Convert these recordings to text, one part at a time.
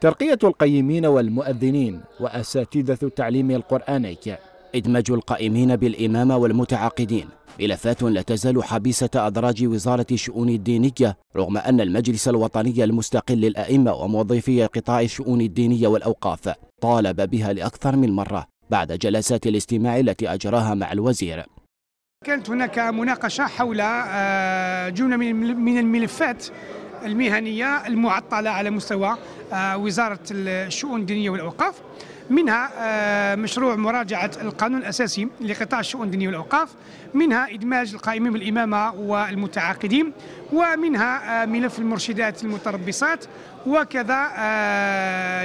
ترقية القيمين والمؤذنين وأساتذة التعليم القرآني إدماج القائمين بالإمامة والمتعاقدين ملفات لا تزال حبيسة أدراج وزارة الشؤون الدينية رغم أن المجلس الوطني المستقل للأئمة وموظفي قطاع الشؤون الدينية والأوقاف طالب بها لأكثر من مرة بعد جلسات الاستماع التي أجراها مع الوزير كانت هناك مناقشة حول آه، جملة من الملفات المهنيه المعطله على مستوى آه، وزاره الشؤون الدينيه والاوقاف منها آه، مشروع مراجعة القانون الأساسي لقطاع الشؤون الدينية والأوقاف منها إدماج القائمين بالإمامة والمتعاقدين ومنها آه، ملف المرشدات المتربصات وكذا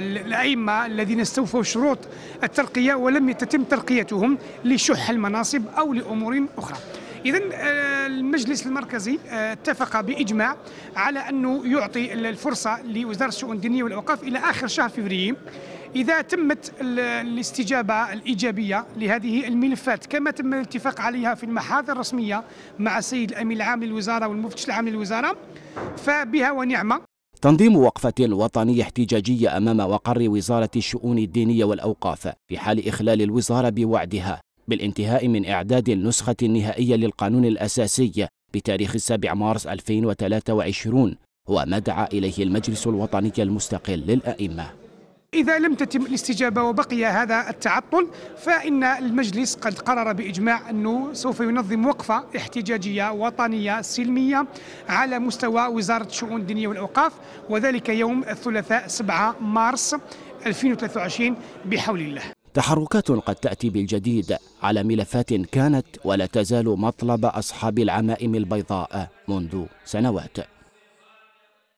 الأئمة الذين استوفوا شروط الترقية ولم تتم ترقيتهم لشح المناصب أو لأمور أخرى اذا آه، المجلس المركزي آه، اتفق باجماع على انه يعطي الفرصه لوزاره الشؤون الدينيه والاوقاف الى اخر شهر فبراير إذا تمت الاستجابة الإيجابية لهذه الملفات كما تم الاتفاق عليها في المحاضر الرسمية مع السيد الأمين العام للوزارة والمفتش العام للوزارة فبها ونعمة تنظيم وقفة وطنية احتجاجية أمام وقر وزارة الشؤون الدينية والأوقاف في حال إخلال الوزارة بوعدها بالانتهاء من إعداد النسخة النهائية للقانون الأساسي بتاريخ 7 مارس 2023 وما دعا إليه المجلس الوطني المستقل للأئمة إذا لم تتم الاستجابة وبقي هذا التعطل فإن المجلس قد قرر بإجماع أنه سوف ينظم وقفة احتجاجية وطنية سلمية على مستوى وزارة الشؤون الدينية والأوقاف وذلك يوم الثلاثاء 7 مارس 2023 بحول الله تحركات قد تأتي بالجديد على ملفات كانت ولا تزال مطلب أصحاب العمائم البيضاء منذ سنوات